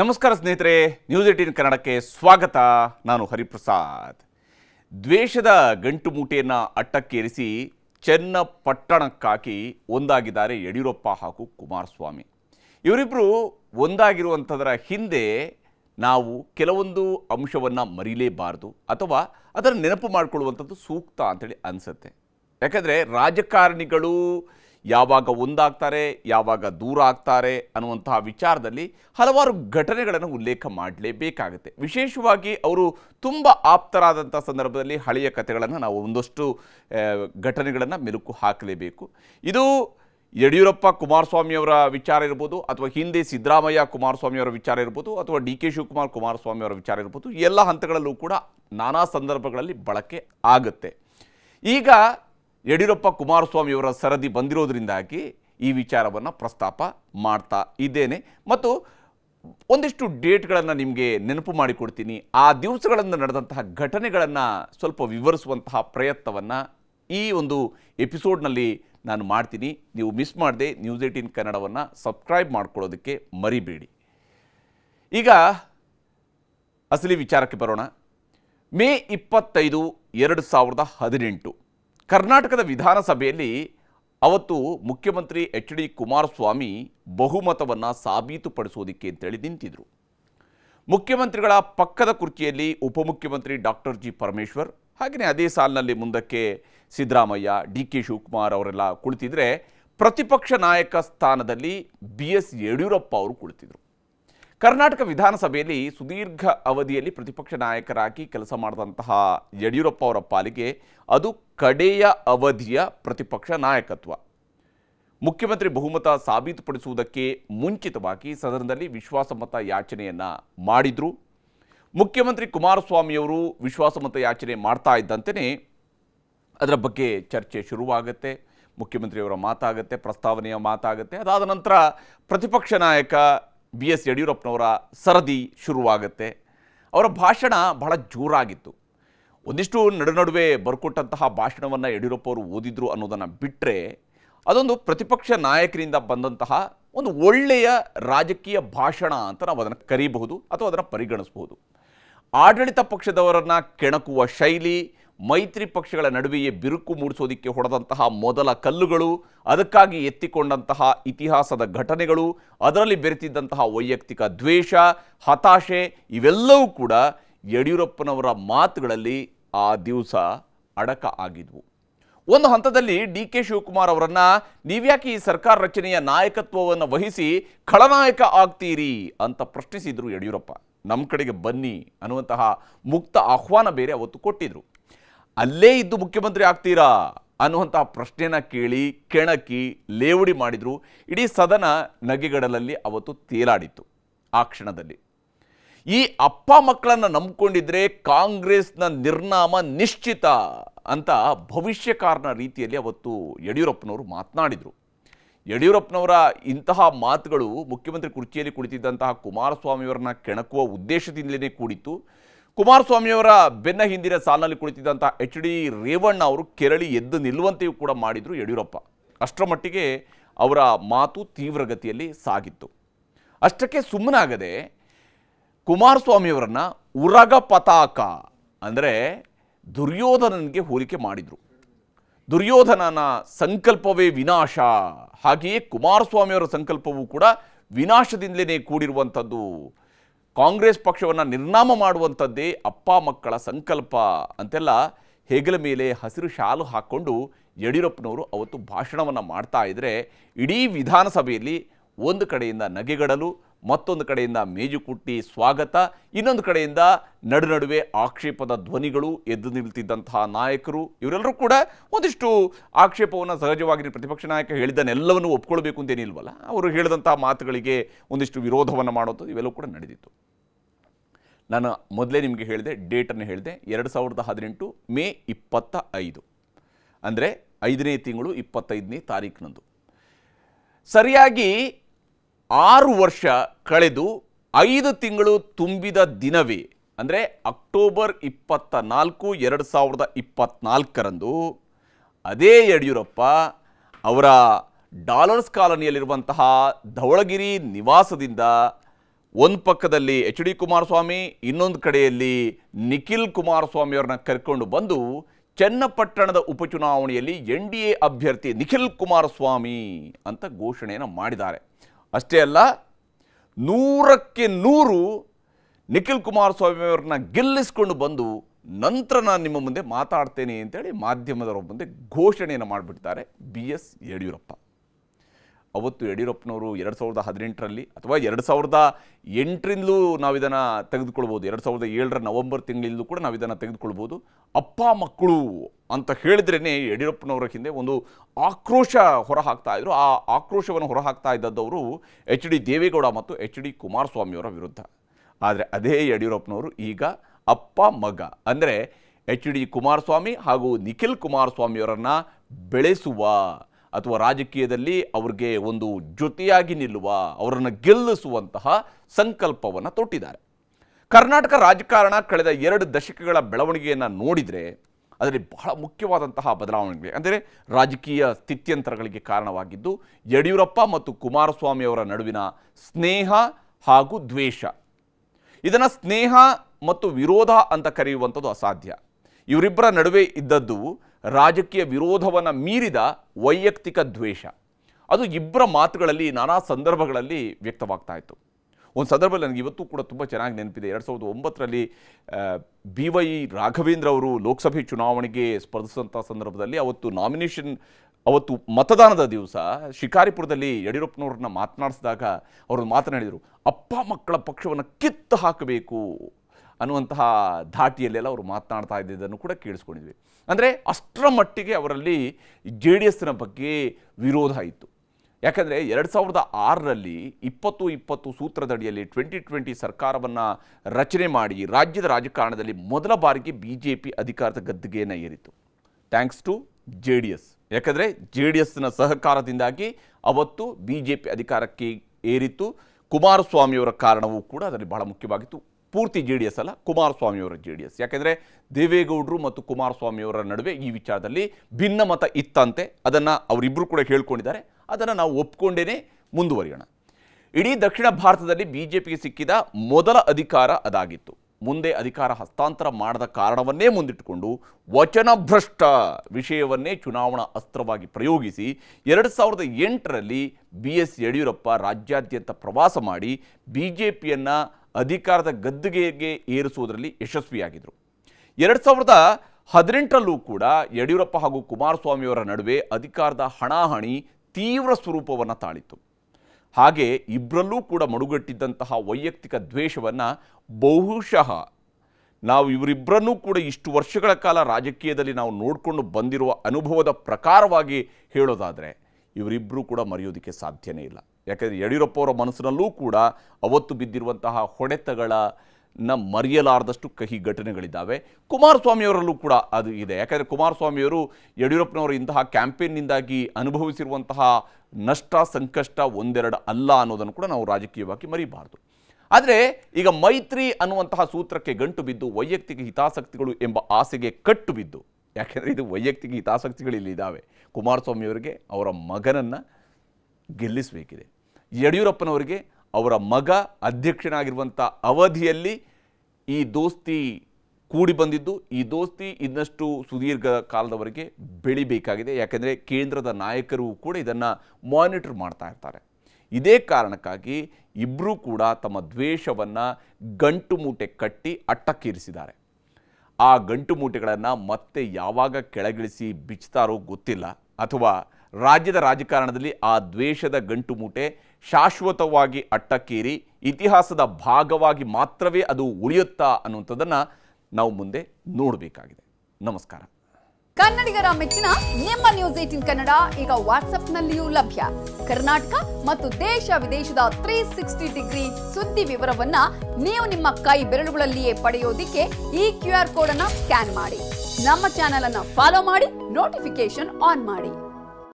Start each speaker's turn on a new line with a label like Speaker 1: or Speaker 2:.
Speaker 1: ನಮಸ್ಕಾರ ಸ್ನೇಹಿತರೆ news eighteen ಕನ್ನಡಕ್ಕೆ ಸ್ವಾಗತ ನಾನು ಹರಿಪ್ರಸಾದ್ ದ್ವೇಷದ ಗಂಟು ಮೂಟೆಯನ್ನು ಅಟ್ಟಕ್ಕೇರಿಸಿ ಚೆನ್ನ ಪಟ್ಟಣಕ್ಕಾಕಿ ಒಂದಾಗಿದ್ದಾರೆ ಯಡಿಯೂರಪ್ಪ ಹಾಗೂ ಕುಮಾರಸ್ವಾಮಿ ಇವರಿಬ್ಬರು ಒಂದಾಗಿರುವಂಥದರ ಹಿಂದೆ ನಾವು ಕೆಲವೊಂದು ಅಂಶವನ್ನು ಮರೀಲೇಬಾರ್ದು ಅಥವಾ ಅದನ್ನು ನೆನಪು ಮಾಡಿಕೊಳ್ಳುವಂಥದ್ದು ಸೂಕ್ತ ಅಂತೇಳಿ ಅನಿಸುತ್ತೆ ಯಾಕಂದರೆ ರಾಜಕಾರಣಿಗಳು ಯಾವಾಗ ಒಂದಾಗ್ತಾರೆ ಯಾವಾಗ ದೂರ ಆಗ್ತಾರೆ ಅನ್ನುವಂತಹ ವಿಚಾರದಲ್ಲಿ ಹಲವಾರು ಘಟನೆಗಳನ್ನು ಉಲ್ಲೇಖ ಮಾಡಲೇಬೇಕಾಗುತ್ತೆ ವಿಶೇಷವಾಗಿ ಅವರು ತುಂಬ ಆಪ್ತರಾದಂಥ ಸಂದರ್ಭದಲ್ಲಿ ಹಳೆಯ ಕಥೆಗಳನ್ನು ನಾವು ಒಂದಷ್ಟು ಘಟನೆಗಳನ್ನು ಮೆಲುಕು ಹಾಕಲೇಬೇಕು ಇದು ಯಡಿಯೂರಪ್ಪ ಕುಮಾರಸ್ವಾಮಿಯವರ ವಿಚಾರ ಇರ್ಬೋದು ಅಥವಾ ಹಿಂದೆ ಸಿದ್ದರಾಮಯ್ಯ ಕುಮಾರಸ್ವಾಮಿಯವರ ವಿಚಾರ ಇರ್ಬೋದು ಅಥವಾ ಡಿ ಕೆ ಶಿವಕುಮಾರ್ ಕುಮಾರಸ್ವಾಮಿಯವರ ವಿಚಾರ ಇರ್ಬೋದು ಎಲ್ಲ ಹಂತಗಳಲ್ಲೂ ಕೂಡ ನಾನಾ ಸಂದರ್ಭಗಳಲ್ಲಿ ಬಳಕೆ ಆಗುತ್ತೆ ಈಗ ಯಡಿಯೂರಪ್ಪ ಕುಮಾರಸ್ವಾಮಿಯವರ ಸರದಿ ಬಂದಿರೋದ್ರಿಂದಾಗಿ ಈ ವಿಚಾರವನ್ನು ಪ್ರಸ್ತಾಪ ಮಾಡ್ತಾ ಇದ್ದೇನೆ ಮತ್ತು ಒಂದಿಷ್ಟು ಡೇಟ್ಗಳನ್ನು ನಿಮಗೆ ನೆನಪು ಮಾಡಿಕೊಡ್ತೀನಿ ಆ ದಿವಸಗಳನ್ನು ನಡೆದಂತಹ ಘಟನೆಗಳನ್ನು ಸ್ವಲ್ಪ ವಿವರಿಸುವಂತಹ ಪ್ರಯತ್ನವನ್ನು ಈ ಒಂದು ಎಪಿಸೋಡ್ನಲ್ಲಿ ನಾನು ಮಾಡ್ತೀನಿ ನೀವು ಮಿಸ್ ಮಾಡದೆ ನ್ಯೂಸ್ ಏಯ್ಟೀನ್ ಕನ್ನಡವನ್ನು ಸಬ್ಸ್ಕ್ರೈಬ್ ಮಾಡ್ಕೊಳ್ಳೋದಕ್ಕೆ ಮರಿಬೇಡಿ ಈಗ ಅಸಲಿ ವಿಚಾರಕ್ಕೆ ಬರೋಣ ಮೇ ಇಪ್ಪತ್ತೈದು ಎರಡು ಸಾವಿರದ ಹದಿನೆಂಟು ಕರ್ನಾಟಕದ ವಿಧಾನಸಭೆಯಲ್ಲಿ ಅವತ್ತು ಮುಖ್ಯಮಂತ್ರಿ ಎಚ್ ಡಿ ಕುಮಾರಸ್ವಾಮಿ ಬಹುಮತವನ್ನು ಸಾಬೀತುಪಡಿಸೋದಿಕ್ಕೆ ಅಂತೇಳಿ ನಿಂತಿದ್ರು ಮುಖ್ಯಮಂತ್ರಿಗಳ ಪಕ್ಕದ ಕುರ್ಚಿಯಲ್ಲಿ ಉಪಮುಖ್ಯಮಂತ್ರಿ ಡಾಕ್ಟರ್ ಜಿ ಪರಮೇಶ್ವರ್ ಹಾಗೆಯೇ ಅದೇ ಸಾಲಿನಲ್ಲಿ ಮುಂದಕ್ಕೆ ಸಿದ್ದರಾಮಯ್ಯ ಡಿ ಕೆ ಶಿವಕುಮಾರ್ ಅವರೆಲ್ಲ ಕುಳಿತಿದ್ರೆ ಪ್ರತಿಪಕ್ಷ ನಾಯಕ ಸ್ಥಾನದಲ್ಲಿ ಬಿ ಎಸ್ ಯಡಿಯೂರಪ್ಪ ಅವರು ಕುಳಿತಿದ್ರು ಕರ್ನಾಟಕ ವಿಧಾನಸಭೆಯಲ್ಲಿ ಸುದೀರ್ಘ ಅವಧಿಯಲ್ಲಿ ಪ್ರತಿಪಕ್ಷ ನಾಯಕರಾಗಿ ಕೆಲಸ ಮಾಡಿದಂತಹ ಯಡಿಯೂರಪ್ಪ ಅವರ ಪಾಲಿಗೆ ಅದು ಕಡೆಯ ಅವಧಿಯ ಪ್ರತಿಪಕ್ಷ ನಾಯಕತ್ವ ಮುಖ್ಯಮಂತ್ರಿ ಬಹುಮತ ಸಾಬೀತುಪಡಿಸುವುದಕ್ಕೆ ಮುಂಚಿತವಾಗಿ ಸದನದಲ್ಲಿ ವಿಶ್ವಾಸಮತ ಯಾಚನೆಯನ್ನು ಮಾಡಿದರು ಮುಖ್ಯಮಂತ್ರಿ ಕುಮಾರಸ್ವಾಮಿಯವರು ವಿಶ್ವಾಸಮತ ಯಾಚನೆ ಮಾಡ್ತಾ ಇದ್ದಂತೆಯೇ ಅದರ ಬಗ್ಗೆ ಚರ್ಚೆ ಶುರುವಾಗುತ್ತೆ ಮುಖ್ಯಮಂತ್ರಿಯವರ ಮಾತಾಗುತ್ತೆ ಪ್ರಸ್ತಾವನೆಯ ಮಾತಾಗುತ್ತೆ ಅದಾದ ನಂತರ ಪ್ರತಿಪಕ್ಷ ನಾಯಕ ಬಿ ಎಸ್ ಯಡಿಯೂರಪ್ಪನವರ ಸರದಿ ಶುರುವಾಗುತ್ತೆ ಅವರ ಭಾಷಣ ಬಹಳ ಜೋರಾಗಿತ್ತು ಒಂದಿಷ್ಟು ನಡು ನಡುವೆ ಬರ್ಕೊಟ್ಟಂತಹ ಭಾಷಣವನ್ನು ಯಡಿಯೂರಪ್ಪ ಅವರು ಓದಿದ್ರು ಅನ್ನೋದನ್ನು ಬಿಟ್ಟರೆ ಅದೊಂದು ಪ್ರತಿಪಕ್ಷ ನಾಯಕರಿಂದ ಬಂದಂತಹ ಒಂದು ಒಳ್ಳೆಯ ರಾಜಕೀಯ ಭಾಷಣ ಅಂತ ನಾವು ಅದನ್ನು ಕರೀಬಹುದು ಅಥವಾ ಅದನ್ನು ಪರಿಗಣಿಸಬಹುದು ಆಡಳಿತ ಪಕ್ಷದವರನ್ನು ಕೆಣಕುವ ಶೈಲಿ ಮೈತ್ರಿ ಪಕ್ಷಗಳ ನಡುವೆಯೇ ಬಿರುಕು ಮೂಡಿಸೋದಕ್ಕೆ ಹೊಡೆದಂತಹ ಮೊದಲ ಕಲ್ಲುಗಳು ಅದಕ್ಕಾಗಿ ಎತ್ತಿಕೊಂಡಂತಹ ಇತಿಹಾಸದ ಘಟನೆಗಳು ಅದರಲ್ಲಿ ಬೆರೆತಿದ್ದಂತಹ ವೈಯಕ್ತಿಕ ದ್ವೇಷ ಹತಾಶೆ ಇವೆಲ್ಲವೂ ಕೂಡ ಯಡಿಯೂರಪ್ಪನವರ ಮಾತುಗಳಲ್ಲಿ ಆ ದಿವಸ ಅಡಕ ಆಗಿದ್ವು ಒಂದು ಹಂತದಲ್ಲಿ ಡಿ ಕೆ ಶಿವಕುಮಾರ್ ಅವರನ್ನು ನೀವ್ಯಾಕೆ ಈ ಸರ್ಕಾರ ರಚನೆಯ ನಾಯಕತ್ವವನ್ನು ವಹಿಸಿ ಖಳನಾಯಕ ಆಗ್ತೀರಿ ಅಂತ ಪ್ರಶ್ನಿಸಿದರು ಯಡಿಯೂರಪ್ಪ ನಮ್ಮ ಕಡೆಗೆ ಬನ್ನಿ ಅನ್ನುವಂತಹ ಮುಕ್ತ ಆಹ್ವಾನ ಬೇರೆ ಅವತ್ತು ಕೊಟ್ಟಿದ್ರು ಅಲ್ಲೇ ಇದ್ದು ಮುಖ್ಯಮಂತ್ರಿ ಆಗ್ತೀರಾ ಅನ್ನುವಂತಹ ಪ್ರಶ್ನೆನ ಕೇಳಿ ಕೆಣಕಿ ಲೇವಡಿ ಮಾಡಿದ್ರು ಇಡೀ ಸದನ ನಗೆಗಡಲಲ್ಲಿ ಅವತ್ತು ತೇಲಾಡಿತ್ತು ಆ ಕ್ಷಣದಲ್ಲಿ ಈ ಅಪ್ಪ ಮಕ್ಕಳನ್ನು ನಂಬ್ಕೊಂಡಿದ್ರೆ ಕಾಂಗ್ರೆಸ್ನ ನಿರ್ನಾಮ ನಿಶ್ಚಿತ ಅಂತ ಭವಿಷ್ಯಕಾರನ ರೀತಿಯಲ್ಲಿ ಅವತ್ತು ಯಡಿಯೂರಪ್ಪನವರು ಮಾತನಾಡಿದರು ಯಡಿಯೂರಪ್ಪನವರ ಇಂತಹ ಮಾತುಗಳು ಮುಖ್ಯಮಂತ್ರಿ ಕುರ್ಚಿಯಲ್ಲಿ ಕುಳಿತಿದ್ದಂತಹ ಕುಮಾರಸ್ವಾಮಿಯವರನ್ನ ಕೆಣಕುವ ಉದ್ದೇಶದಿಂದಲೇ ಕೂಡಿತ್ತು ಕುಮಾರಸ್ವಾಮಿಯವರ ಬೆನ್ನ ಹಿಂದಿನ ಸಾಲಿನಲ್ಲಿ ಕುಳಿತಿದ್ದಂಥ ಎಚ್ ಡಿ ರೇವಣ್ಣ ಅವರು ಕೆರಳಿ ಎದ್ದು ನಿಲ್ಲುವಂತೆಯೂ ಕೂಡ ಮಾಡಿದರು ಯಡಿಯೂರಪ್ಪ ಅಷ್ಟರ ಮಟ್ಟಿಗೆ ಅವರ ಮಾತು ತೀವ್ರಗತಿಯಲ್ಲಿ ಸಾಗಿತ್ತು ಅಷ್ಟಕ್ಕೆ ಸುಮ್ಮನಾಗದೆ ಕುಮಾರಸ್ವಾಮಿಯವರನ್ನು ಉರಗ ಪತಾಕ ಅಂದರೆ ದುರ್ಯೋಧನನಿಗೆ ಹೋಲಿಕೆ ಮಾಡಿದರು ದುರ್ಯೋಧನನ ಸಂಕಲ್ಪವೇ ವಿನಾಶ ಹಾಗೆಯೇ ಕುಮಾರಸ್ವಾಮಿಯವರ ಸಂಕಲ್ಪವೂ ಕೂಡ ವಿನಾಶದಿಂದಲೇ ಕೂಡಿರುವಂಥದ್ದು ಕಾಂಗ್ರೆಸ್ ಪಕ್ಷವನ್ನು ನಿರ್ನಾಮ ಮಾಡುವಂಥದ್ದೇ ಅಪ್ಪ ಮಕ್ಕಳ ಸಂಕಲ್ಪ ಅಂತೆಲ್ಲ ಹೆಗಲ ಮೇಲೆ ಹಸಿರು ಶಾಲು ಹಾಕ್ಕೊಂಡು ಯಡಿಯೂರಪ್ಪನವರು ಅವತ್ತು ಭಾಷಣವನ್ನು ಮಾಡ್ತಾ ಇದ್ದರೆ ಇಡೀ ವಿಧಾನಸಭೆಯಲ್ಲಿ ಒಂದು ಕಡೆಯಿಂದ ನಗೆಗಡಲು ಮತ್ತೊಂದು ಕಡೆಯಿಂದ ಮೇಜುಕುಟ್ಟಿ ಸ್ವಾಗತ ಇನ್ನೊಂದು ಕಡೆಯಿಂದ ನಡು ನಡುವೆ ಆಕ್ಷೇಪದ ಧ್ವನಿಗಳು ಎದ್ದು ನಿಲ್ತಿದ್ದಂತಹ ನಾಯಕರು ಇವರೆಲ್ಲರೂ ಕೂಡ ಒಂದಿಷ್ಟು ಆಕ್ಷೇಪವನ್ನು ಸಹಜವಾಗಿ ಪ್ರತಿಪಕ್ಷ ನಾಯಕ ಹೇಳಿದ್ದನ್ನೆಲ್ಲವನ್ನು ಒಪ್ಕೊಳ್ಬೇಕು ಅಂತೇನಿಲ್ವಲ್ಲ ಅವರು ಹೇಳಿದಂಥ ಮಾತುಗಳಿಗೆ ಒಂದಿಷ್ಟು ವಿರೋಧವನ್ನು ಮಾಡೋದು ಇವೆಲ್ಲವೂ ಕೂಡ ನಡೆದಿತ್ತು ನಾನು ಮೊದಲೇ ನಿಮಗೆ ಹೇಳಿದೆ ಡೇಟನ್ನು ಹೇಳಿದೆ ಎರಡು ಸಾವಿರದ ಹದಿನೆಂಟು ಮೇ ಇಪ್ಪತ್ತ ಐದು ಅಂದರೆ ಐದನೇ ತಿಂಗಳು ಇಪ್ಪತ್ತೈದನೇ ತಾರೀಕಿನಂದು ಸರಿಯಾಗಿ ಆರು ವರ್ಷ ಕಳೆದು ಐದು ತಿಂಗಳು ತುಂಬಿದ ದಿನವೇ ಅಂದರೆ ಅಕ್ಟೋಬರ್ ಇಪ್ಪತ್ತ ನಾಲ್ಕು ಎರಡು ಸಾವಿರದ ಇಪ್ಪತ್ತ್ನಾಲ್ಕರಂದು ಅದೇ ಯಡಿಯೂರಪ್ಪ ಅವರ ಡಾಲರ್ಸ್ ಕಾಲೋನಿಯಲ್ಲಿರುವಂತಹ ಧವಳಗಿರಿ ನಿವಾಸದಿಂದ ಒಂದು ಪಕ್ಕದಲ್ಲಿ ಎಚ್ ಡಿ ಕುಮಾರಸ್ವಾಮಿ ಇನ್ನೊಂದು ಕಡೆಯಲ್ಲಿ ನಿಖಿಲ್ ಕುಮಾರಸ್ವಾಮಿಯವ್ರನ್ನ ಕರ್ಕೊಂಡು ಬಂದು ಚನ್ನಪಟ್ಟಣದ ಉಪಚುನಾವಣೆಯಲ್ಲಿ ಎನ್ ಡಿ ಎ ಅಭ್ಯರ್ಥಿ ನಿಖಿಲ್ ಕುಮಾರಸ್ವಾಮಿ ಅಂತ ಘೋಷಣೆಯನ್ನು ಮಾಡಿದ್ದಾರೆ ಅಷ್ಟೇ ಅಲ್ಲ ನೂರಕ್ಕೆ ನೂರು ನಿಖಿಲ್ ಕುಮಾರಸ್ವಾಮಿಯವ್ರನ್ನ ಗೆಲ್ಲಿಸ್ಕೊಂಡು ಬಂದು ನಂತರ ನಾನು ನಿಮ್ಮ ಮುಂದೆ ಮಾತಾಡ್ತೇನೆ ಅಂತೇಳಿ ಮಾಧ್ಯಮದವರ ಮುಂದೆ ಘೋಷಣೆಯನ್ನು ಮಾಡಿಬಿಡ್ತಾರೆ ಬಿ ಎಸ್ ಯಡಿಯೂರಪ್ಪ ಅವತ್ತು ಯಡಿಯೂರಪ್ಪನವರು ಎರಡು ಸಾವಿರದ ಹದಿನೆಂಟರಲ್ಲಿ ಅಥವಾ ಎರಡು ಸಾವಿರದ ಎಂಟರಿಂದಲೂ ನಾವು ಇದನ್ನು ತೆಗೆದುಕೊಳ್ಬೋದು ಎರಡು ಸಾವಿರದ ಏಳರ ನವೆಂಬರ್ ತಿಂಗಳಿಂದಲೂ ಕೂಡ ನಾವು ಇದನ್ನು ತೆಗೆದುಕೊಳ್ಬೋದು ಅಪ್ಪ ಮಕ್ಕಳು ಅಂತ ಹೇಳಿದ್ರೇ ಯಡಿಯೂರಪ್ಪನವರ ಹಿಂದೆ ಒಂದು ಆಕ್ರೋಶ ಹೊರಹಾಕ್ತಾ ಇದ್ದರು ಆ ಆಕ್ರೋಶವನ್ನು ಹೊರಹಾಕ್ತಾ ಇದ್ದದ್ದವರು ಎಚ್ ಡಿ ದೇವೇಗೌಡ ಮತ್ತು ಎಚ್ ಡಿ ಕುಮಾರಸ್ವಾಮಿಯವರ ವಿರುದ್ಧ ಆದರೆ ಅದೇ ಯಡಿಯೂರಪ್ಪನವರು ಈಗ ಅಪ್ಪ ಮಗ ಅಂದರೆ ಎಚ್ ಡಿ ಕುಮಾರಸ್ವಾಮಿ ಹಾಗೂ ನಿಖಿಲ್ ಕುಮಾರಸ್ವಾಮಿಯವರನ್ನು ಬೆಳೆಸುವ ಅಥವಾ ರಾಜಕೀಯದಲ್ಲಿ ಅವ್ರಿಗೆ ಒಂದು ಜೊತೆಯಾಗಿ ನಿಲ್ಲುವ ಅವರನ್ನು ಗೆಲ್ಲಿಸುವಂತಹ ಸಂಕಲ್ಪವನ್ನು ತೊಟ್ಟಿದ್ದಾರೆ ಕರ್ನಾಟಕ ರಾಜಕಾರಣ ಕಳೆದ ಎರಡು ದಶಕಗಳ ಬೆಳವಣಿಗೆಯನ್ನು ನೋಡಿದರೆ ಅದರಲ್ಲಿ ಬಹಳ ಮುಖ್ಯವಾದಂತಹ ಬದಲಾವಣೆಗಳಿವೆ ಅಂದರೆ ರಾಜಕೀಯ ಸ್ಥಿತ್ಯಂತರಗಳಿಗೆ ಕಾರಣವಾಗಿದ್ದು ಯಡಿಯೂರಪ್ಪ ಮತ್ತು ಕುಮಾರಸ್ವಾಮಿ ಅವರ ನಡುವಿನ ಸ್ನೇಹ ಹಾಗೂ ದ್ವೇಷ ಇದನ್ನು ಸ್ನೇಹ ಮತ್ತು ವಿರೋಧ ಅಂತ ಕರೆಯುವಂಥದ್ದು ಅಸಾಧ್ಯ ಇವರಿಬ್ಬರ ನಡುವೆ ಇದ್ದದ್ದು ರಾಜಕೀಯ ವಿರೋಧವನ್ನು ಮೀರಿದ ವೈಯಕ್ತಿಕ ದ್ವೇಷ ಅದು ಇಬ್ಬರ ಮಾತುಗಳಲ್ಲಿ ನಾನಾ ಸಂದರ್ಭಗಳಲ್ಲಿ ವ್ಯಕ್ತವಾಗ್ತಾ ಇತ್ತು ಒಂದು ಸಂದರ್ಭದಲ್ಲಿ ನನಗೆ ಇವತ್ತು ಕೂಡ ತುಂಬ ಚೆನ್ನಾಗಿ ನೆನಪಿದೆ ಎರಡು ಸಾವಿರದ ಒಂಬತ್ತರಲ್ಲಿ ಬಿ ವೈ ರಾಘವೇಂದ್ರ ಅವರು ಲೋಕಸಭೆ ಚುನಾವಣೆಗೆ ಸ್ಪರ್ಧಿಸಿದಂಥ ಸಂದರ್ಭದಲ್ಲಿ ಅವತ್ತು ನಾಮಿನೇಷನ್ ಅವತ್ತು ಮತದಾನದ ದಿವಸ ಶಿಕಾರಿಪುರದಲ್ಲಿ ಯಡಿಯೂರಪ್ಪನವ್ರನ್ನ ಮಾತನಾಡಿಸಿದಾಗ ಅವರು ಮಾತನಾಡಿದರು ಅಪ್ಪ ಮಕ್ಕಳ ಪಕ್ಷವನ್ನು ಕಿತ್ತು ಹಾಕಬೇಕು ಅನ್ನುವಂತಹ ಧಾಟಿಯಲ್ಲೆಲ್ಲ ಅವರು ಮಾತನಾಡ್ತಾ ಇದ್ದಿದ್ದನ್ನು ಕೂಡ ಕೇಳಿಸ್ಕೊಂಡಿದ್ವಿ ಅಂದರೆ ಅಷ್ಟರ ಮಟ್ಟಿಗೆ ಅವರಲ್ಲಿ ಜೆ ಡಿ ಎಸ್ನ ಬಗ್ಗೆ ವಿರೋಧ ಇತ್ತು ಯಾಕಂದರೆ ಎರಡು ಸಾವಿರದ ಆರರಲ್ಲಿ ಇಪ್ಪತ್ತು ಇಪ್ಪತ್ತು ಸೂತ್ರದಡಿಯಲ್ಲಿ ಟ್ವೆಂಟಿ ಟ್ವೆಂಟಿ ಸರ್ಕಾರವನ್ನು ರಚನೆ ಮಾಡಿ ರಾಜ್ಯದ ರಾಜಕಾರಣದಲ್ಲಿ ಮೊದಲ ಬಾರಿಗೆ ಬಿ ಜೆ ಪಿ ಅಧಿಕಾರದ ಗದ್ದುಗೆಯನ್ನು ಏರಿತು thanks to J D S ಯಾಕಂದರೆ ಜೆ ಡಿ ಎಸ್ನ ಸಹಕಾರದಿಂದಾಗಿ ಅವತ್ತು ಬಿ ಜೆ ಪಿ ಅಧಿಕಾರಕ್ಕೆ ಏರಿತ್ತು ಕುಮಾರಸ್ವಾಮಿಯವರ ಕಾರಣವೂ ಕೂಡ ಅದರಲ್ಲಿ ಬಹಳ ಮುಖ್ಯವಾಗಿತ್ತು ಪೂರ್ತಿ ಜೆ ಡಿ ಎಸ್ ಅಲ್ಲ ಕುಮಾರಸ್ವಾಮಿಯವರ ಜೆ ಡಿ ಎಸ್ ಯಾಕೆಂದರೆ ದೇವೇಗೌಡರು ಮತ್ತು ಕುಮಾರಸ್ವಾಮಿಯವರ ನಡುವೆ ಈ ವಿಚಾರದಲ್ಲಿ ಭಿನ್ನ ಮತ ಇತ್ತಂತೆ ಅದನ್ನು ಅವರಿಬ್ಬರು ಕೂಡ ಹೇಳ್ಕೊಂಡಿದ್ದಾರೆ ಅದನ್ನು ನಾವು ಒಪ್ಕೊಂಡೇ ಮುಂದುವರಿಯೋಣ ಇಡೀ ದಕ್ಷಿಣ ಭಾರತದಲ್ಲಿ ಬಿ ಜೆ ಪಿಗೆ ಸಿಕ್ಕಿದ ಮೊದಲ ಅಧಿಕಾರ ಅದಾಗಿತ್ತು ಮುಂದೆ ಅಧಿಕಾರ ಹಸ್ತಾಂತರ ಮಾಡದ ಕಾರಣವನ್ನೇ ಮುಂದಿಟ್ಟುಕೊಂಡು ವಚನಭ್ರಷ್ಟ ವಿಷಯವನ್ನೇ ಚುನಾವಣಾ ಅಸ್ತ್ರವಾಗಿ ಪ್ರಯೋಗಿಸಿ ಎರಡು ಸಾವಿರದ ಎಂಟರಲ್ಲಿ ಬಿ ಎಸ್ ಯಡಿಯೂರಪ್ಪ ರಾಜ್ಯಾದ್ಯಂತ ಪ್ರವಾಸ ಮಾಡಿ ಬಿ ಜೆ ಪಿಯನ್ನು ಅಧಿಕಾರದ ಗದ್ದುಗೆಗೆ ಏರಿಸುವುದರಲ್ಲಿ ಯಶಸ್ವಿಯಾಗಿದ್ದರು ಎರಡು ಸಾವಿರದ ಹದಿನೆಂಟರಲ್ಲೂ ಕೂಡ ಯಡಿಯೂರಪ್ಪ ಹಾಗೂ ಕುಮಾರಸ್ವಾಮಿಯವರ ನಡುವೆ ಅಧಿಕಾರದ ಹಣಾಹಣಿ ತೀವ್ರ ಸ್ವರೂಪವನ್ನು ತಾಳಿತು ಹಾಗೆ ಇಬ್ಬರಲ್ಲೂ ಕೂಡ ಮಡುಗಟ್ಟಿದ್ದಂತಹ ವೈಯಕ್ತಿಕ ದ್ವೇಷವನ್ನು ಬಹುಶಃ ನಾವು ಇವರಿಬ್ಬರನ್ನೂ ಕೂಡ ಇಷ್ಟು ವರ್ಷಗಳ ಕಾಲ ರಾಜಕೀಯದಲ್ಲಿ ನಾವು ನೋಡಿಕೊಂಡು ಬಂದಿರುವ ಅನುಭವದ ಪ್ರಕಾರವಾಗಿ ಹೇಳೋದಾದರೆ ಇವರಿಬ್ಬರೂ ಕೂಡ ಮರೆಯೋದಕ್ಕೆ ಸಾಧ್ಯವೇ ಇಲ್ಲ ಯಾಕೆಂದರೆ ಯಡಿಯೂರಪ್ಪ ಅವರ ಮನಸ್ಸಿನಲ್ಲೂ ಕೂಡ ಅವತ್ತು ಬಿದ್ದಿರುವಂತಹ ಹೊಡೆತಗಳ ನ ಮರೆಯಲಾರದಷ್ಟು ಕಹಿ ಘಟನೆಗಳಿದ್ದಾವೆ ಕುಮಾರಸ್ವಾಮಿಯವರಲ್ಲೂ ಕೂಡ ಅದು ಇದೆ ಯಾಕಂದರೆ ಕುಮಾರಸ್ವಾಮಿಯವರು ಯಡಿಯೂರಪ್ಪನವರು ಇಂತಹ ಕ್ಯಾಂಪೇನ್ನಿಂದಾಗಿ ಅನುಭವಿಸಿರುವಂತಹ ನಷ್ಟ ಸಂಕಷ್ಟ ಒಂದೆರಡು ಅಲ್ಲ ಅನ್ನೋದನ್ನು ಕೂಡ ನಾವು ರಾಜಕೀಯವಾಗಿ ಮರೀಬಾರ್ದು ಆದರೆ ಈಗ ಮೈತ್ರಿ ಅನ್ನುವಂತಹ ಸೂತ್ರಕ್ಕೆ ಗಂಟು ಬಿದ್ದು ವೈಯಕ್ತಿಕ ಹಿತಾಸಕ್ತಿಗಳು ಎಂಬ ಆಸೆಗೆ ಕಟ್ಟು ಬಿದ್ದು ಯಾಕೆಂದರೆ ಇದು ವೈಯಕ್ತಿಕ ಹಿತಾಸಕ್ತಿಗಳು ಇಲ್ಲಿ ಕುಮಾರಸ್ವಾಮಿಯವರಿಗೆ ಅವರ ಮಗನನ್ನು ಗೆಲ್ಲಿಸಬೇಕಿದೆ ಯಡಿಯೂರಪ್ಪನವರಿಗೆ ಅವರ ಮಗ ಅಧ್ಯಕ್ಷನಾಗಿರುವಂಥ ಅವಧಿಯಲ್ಲಿ ಈ ದೋಸ್ತಿ ಕೂಡಿ ಬಂದಿದ್ದು ಈ ದೋಸ್ತಿ ಇನ್ನಷ್ಟು ಸುದೀರ್ಘ ಕಾಲದವರೆಗೆ ಬೆಳಿಬೇಕಾಗಿದೆ ಯಾಕೆಂದರೆ ಕೇಂದ್ರದ ನಾಯಕರು ಕೂಡ ಇದನ್ನು ಮಾನಿಟರ್ ಮಾಡ್ತಾ ಇರ್ತಾರೆ ಇದೇ ಕಾರಣಕ್ಕಾಗಿ ಇಬ್ಬರೂ ಕೂಡ ತಮ್ಮ ದ್ವೇಷವನ್ನು ಗಂಟು ಮೂಟೆ ಕಟ್ಟಿ ಅಟ್ಟಕ್ಕೇರಿಸಿದ್ದಾರೆ ಆ ಗಂಟು ಮೂಟೆಗಳನ್ನು ಮತ್ತೆ ಯಾವಾಗ ಕೆಳಗಿಳಿಸಿ ಬಿಚ್ಚುತ್ತಾರೋ ಗೊತ್ತಿಲ್ಲ ಅಥವಾ ರಾಜ್ಯದ ರಾಜಕಾರಣದಲ್ಲಿ ಆ ದ್ವೇಷದ ಗಂಟು ಮೂಟೆ ಶಾಶ್ವತವಾಗಿ ಅಟ್ಟಕ್ಕೇರಿ ಇತಿಹಾಸದ ಭಾಗವಾಗಿ ಮಾತ್ರವೇ ಅದು ಉಳಿಯುತ್ತಾ ಅನ್ನುವಂಥದ್ದನ್ನು ನಾವು ಮುಂದೆ ನೋಡಬೇಕಾಗಿದೆ ನಮಸ್ಕಾರ ಕನ್ನಡಿಗರ ಮೆಚ್ಚಿನ ನಿಮ್ಮ ನ್ಯೂಸ್ ಏಟಿನ್ ಕನ್ನಡ ಈಗ ವಾಟ್ಸ್ಆಪ್ನಲ್ಲಿಯೂ ಲಭ್ಯ ಕರ್ನಾಟಕ ಮತ್ತು ದೇಶ ವಿದೇಶದ ತ್ರೀ ಸಿಕ್ಸ್ಟಿ ಡಿಗ್ರಿ ಸುದ್ದಿ ವಿವರವನ್ನ ನೀವು ನಿಮ್ಮ ಕೈ ಬೆರಳುಗಳಲ್ಲಿಯೇ ಪಡೆಯೋದಿಕ್ಕೆ ಈ ಕ್ಯೂ ಆರ್ ಕೋಡ್ ಅನ್ನ ಸ್ಕ್ಯಾನ್ ಮಾಡಿ ನಮ್ಮ ಚಾನೆಲ್ ಅನ್ನು ಫಾಲೋ ಮಾಡಿ ನೋಟಿಫಿಕೇಶನ್ ಆನ್ ಮಾಡಿ